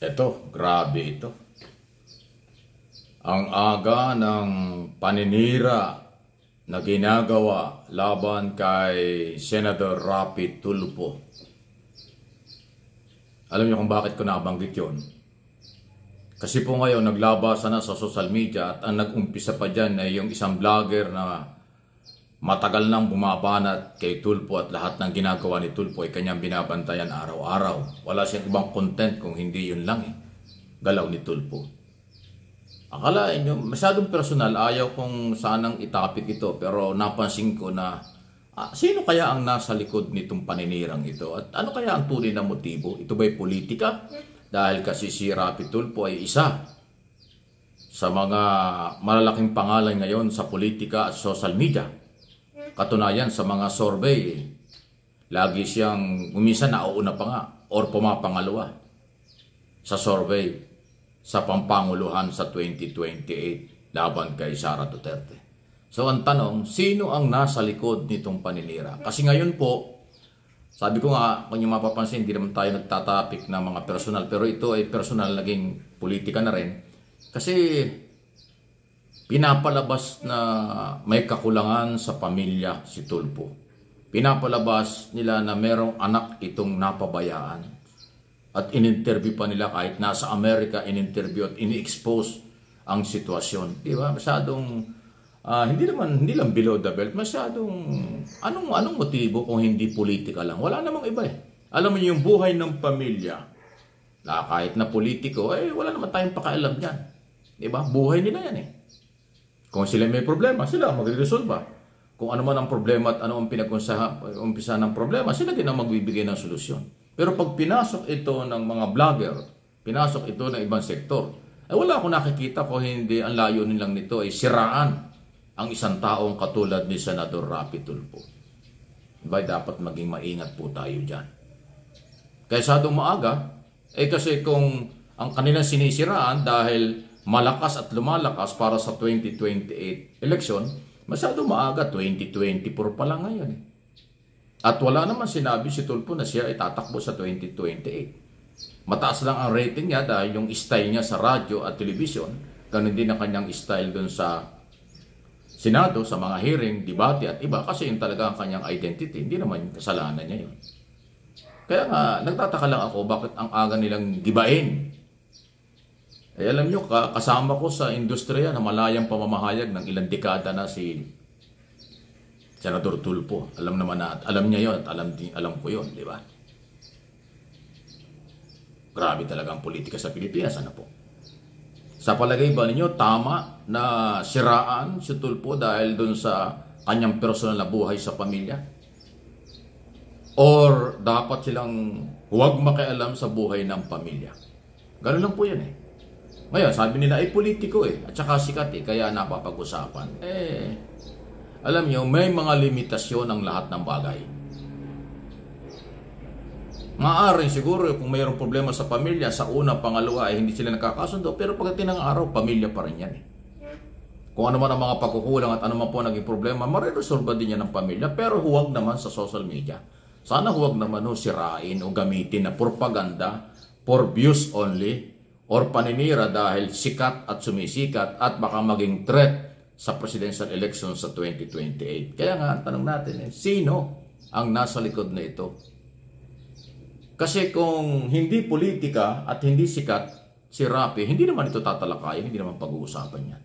Ito, grabe ito. Ang aga ng paninira na ginagawa laban kay Senator Rapi Tulpo. Alam niyo kung bakit ko nabanggit yon? Kasi po ngayon naglabasa na sa social media at ang nag-umpisa pa dyan ay yung isang vlogger na Matagal nang bumabanat kay Tulpo at lahat ng ginagawa ni Tulpo ay kanyang binabantayan araw-araw. Wala siyang ibang content kung hindi yun lang eh. Galaw ni Tulpo. Akala inyo, masyadong personal, ayaw kong sanang itapik ito pero napansin ko na ah, sino kaya ang nasa likod nitong paninirang ito at ano kaya ang tunay na motibo? Ito ba'y politika? Dahil kasi si Rapi Tulpo ay isa sa mga malalaking pangalan ngayon sa politika at social media Katunayan sa mga survey, lagi siyang umisa nauuna pa nga or pumapangalawa sa survey sa pampanguluhan sa 2028 laban kay Sara Duterte. So ang tanong, sino ang nasa likod nitong paninira? Kasi ngayon po, sabi ko nga, kung nyo mapapansin, hindi naman tayo nagtatapik ng mga personal. Pero ito ay personal naging politika na rin. Kasi pinapalabas na may kakulangan sa pamilya si Tulpo. Pinapalabas nila na merong anak itong napabayaan. At in-interview pa nila kahit nasa Amerika in-interview at in-expose ang sitwasyon. Di ba? Masyadong uh, hindi naman hindi lang below the belt, masyadong anong anong motibo kung hindi politika lang. Wala namang iba eh. Alam mo yung buhay ng pamilya. Na kahit na politiko, eh wala naman tayong pakialam diyan. 'Di ba? Buhay nila 'yan eh. Kung sila may problema, sila magre-resolve. Kung ano man ang problema at ano ang pinag-umpisa ng problema, sila din ang magbibigay ng solusyon. Pero pag pinasok ito ng mga vlogger, pinasok ito ng ibang sektor, ay eh, wala akong nakikita ko hindi ang layo nilang nito ay siraan ang isang taong katulad ni Senador Rapi Tulfo. Diba, dapat maging maingat po tayo dyan. Kaysa maaga, eh kasi kung ang kanilang sinisiraan dahil malakas at lumalakas para sa 2028 election, masyado maaga, 2024 pa lang ngayon. At wala naman sinabi si Tulfo na siya itatakbo sa 2028. Mataas lang ang rating niya dahil yung style niya sa radyo at television, ganun din ang kanyang style dun sa Senado, sa mga hearing, debate at iba kasi yung talaga ang kanyang identity, hindi naman kasalanan niya yun. Kaya nga, nagtataka lang ako bakit ang aga nilang gibain eh, alam nyo, kasama ko sa industriya na malayang pamamahayag ng ilang dekada na si Senador Tulpo. Alam naman na, alam niya yon at alam, alam ko yon di ba? Grabe talaga ang politika sa Pilipinas, ano po? Sa palagay ba ninyo, tama na siraan si Tulpo dahil doon sa kanyang personal na buhay sa pamilya? Or dapat silang huwag makialam sa buhay ng pamilya? Ganun lang po yan eh. Ngayon, sabi nila, ay eh, politiko eh. At saka sikat eh, kaya napapag-usapan. Eh, alam nyo, may mga limitasyon ang lahat ng bagay. Maaaring siguro eh, kung mayroong problema sa pamilya, sa una, pangalawa, eh, hindi sila nakakasundo. Pero pagdating ng araw, pamilya pa rin yan eh. Kung ano man ang mga pagkukulang at ano man po naging problema, mariresolve din yan ng pamilya. Pero huwag naman sa social media. Sana huwag naman ho sirain o gamitin na propaganda for views only or paninira dahil sikat at sumisikat at baka maging threat sa presidential election sa 2028. Kaya nga, ang tanong natin, eh, sino ang nasa likod na ito? Kasi kung hindi politika at hindi sikat si Rafi, hindi naman ito tatalakayin, hindi naman pag-uusapan yan.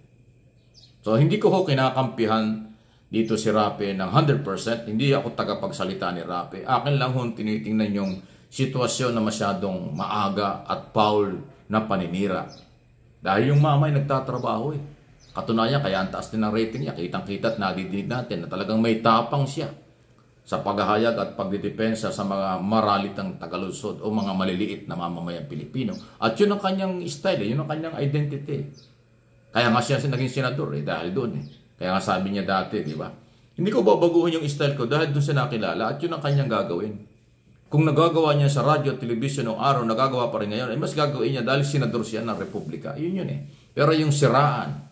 So, hindi ko ho kinakampihan dito si Rafi ng 100%. Hindi ako tagapagsalita ni Rafi. Akin lang ho tinitingnan yung sitwasyon na masyadong maaga at foul na paninira. Dahil yung mama ay nagtatrabaho eh. Katunayan, kaya ang taas din ang rating niya. Kitang-kita at nadidinig natin na talagang may tapang siya sa paghahayag at pagdidepensa sa mga maralitang tagalusod o mga maliliit na mamamayang Pilipino. At yun ang kanyang style, eh. yun ang kanyang identity. Kaya nga siya naging senador eh, dahil doon eh. Kaya nga sabi niya dati, di ba? Hindi ko babaguhin yung style ko dahil doon siya nakilala at yun ang kanyang gagawin. Kung nagagawa niya sa radyo, television o araw, nagagawa pa rin ngayon, ay eh, mas gagawin niya dahil senador siya ng Republika. Yun yun eh. Pero yung siraan,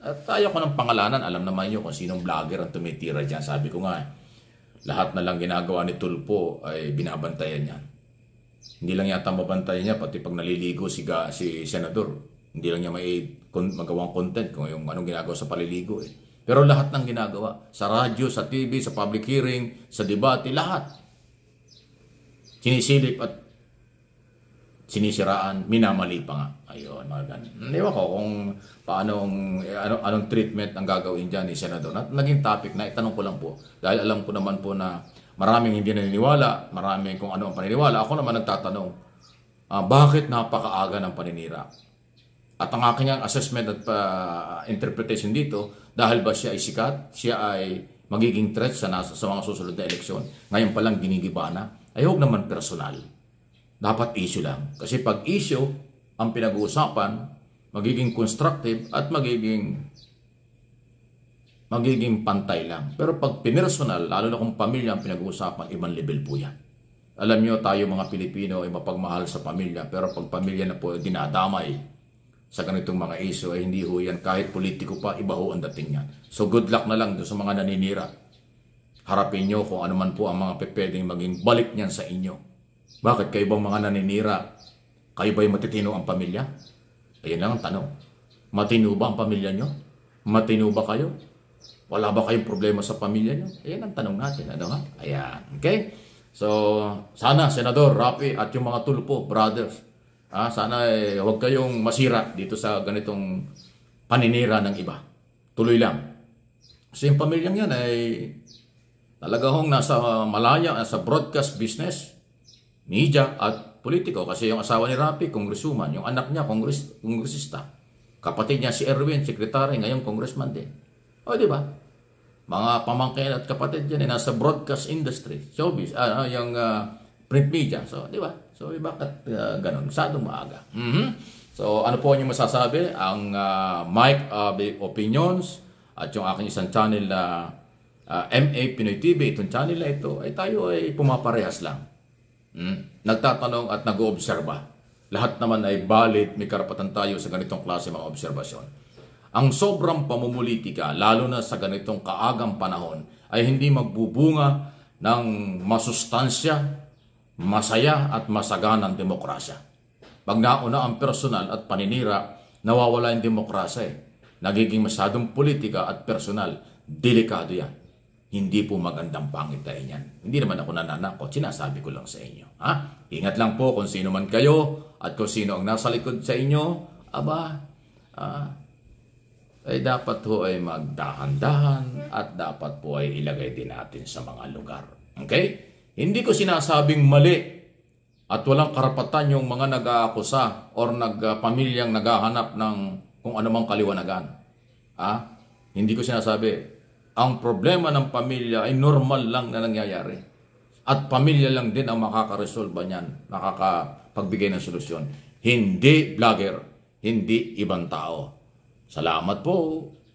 at tayo ko ng pangalanan, alam naman niyo kung sinong vlogger ang tumitira dyan. Sabi ko nga, eh, lahat na lang ginagawa ni Tulpo ay binabantayan niya. Hindi lang yata mabantayan niya, pati pag naliligo si, ga, si senador, hindi lang niya may magawang content kung yung anong ginagawa sa paliligo eh. Pero lahat ng ginagawa, sa radyo, sa TV, sa public hearing, sa debate, lahat sinisilip at sinisiraan, minamali pa nga. Ayun, mga ganun. Hindi hmm, ko kung paano, eh, anong, anong treatment ang gagawin dyan ni Senador. At naging topic na, itanong ko lang po. Dahil alam ko naman po na maraming hindi naniniwala, maraming kung ano ang paniniwala. Ako naman nagtatanong, uh, bakit napakaaga ng paninira? At ang aking assessment at uh, interpretation dito, dahil ba siya ay sikat, siya ay magiging threat sa, nasa, sa mga susunod na eleksyon. Ngayon palang ginigiba na ay huwag naman personal. Dapat issue lang. Kasi pag issue, ang pinag-uusapan, magiging constructive at magiging magiging pantay lang. Pero pag pinersonal, lalo na kung pamilya ang pinag-uusapan, ibang level po yan. Alam nyo, tayo mga Pilipino ay mapagmahal sa pamilya, pero pag pamilya na po dinadamay sa ganitong mga iso, ay hindi ho yan, kahit politiko pa, iba ho ang dating yan. So good luck na lang doon sa mga naninira harapin nyo kung ano man po ang mga pwedeng maging balik niyan sa inyo. Bakit? Kayo bang mga naninira? Kayo ba'y matitino ang pamilya? Ayan lang ang tanong. Matino ba ang pamilya nyo? Matino ba kayo? Wala ba kayong problema sa pamilya nyo? Ayan ang tanong natin. Ano ha? Ayan. Okay? So, sana, Senador, Rapi, at yung mga tulpo, brothers, ha, sana eh, huwag kayong masira dito sa ganitong paninira ng iba. Tuloy lang. Kasi yung pamilyang yan ay Talaga hong nasa malaya, sa broadcast business, media at politiko. Kasi yung asawa ni Rafi, kongresuman. Yung anak niya, kongres, kongresista. Kapatid niya si Erwin, sekretary, ngayon congressman din. O, di ba? Mga pamangkin at kapatid yan, eh, nasa broadcast industry, showbiz, ano, uh, yung uh, print media. So, di ba? So, bakit uh, ganun? Masyadong maaga. Mm-hmm. So, ano po ang masasabi? Ang uh, Mike uh, Opinions at yung aking isang channel na uh, uh, ah, MA Pinoy TV, itong channel na ito, ay tayo ay pumaparehas lang. Hmm? Nagtatanong at nag-oobserba. Lahat naman ay valid, may karapatan tayo sa ganitong klase mga obserbasyon. Ang sobrang pamumulitika, lalo na sa ganitong kaagang panahon, ay hindi magbubunga ng masustansya, masaya at masaganang demokrasya. Pag nauna ang personal at paninira, nawawala ang demokrasya eh. Nagiging masyadong politika at personal, delikado yan hindi po magandang pangitain niyan. Hindi naman ako nananakot, sinasabi ko lang sa inyo. Ha? Ingat lang po kung sino man kayo at kung sino ang nasa likod sa inyo, aba, ah, ay dapat po ay magdahan-dahan at dapat po ay ilagay din natin sa mga lugar. Okay? Hindi ko sinasabing mali at walang karapatan yung mga nag-aakusa or nagpamilyang naghahanap ng kung anumang kaliwanagan. Ha? hindi ko sinasabi, ang problema ng pamilya ay normal lang na nangyayari. At pamilya lang din ang makakaresolba niyan, nakakapagbigay ng solusyon. Hindi vlogger, hindi ibang tao. Salamat po.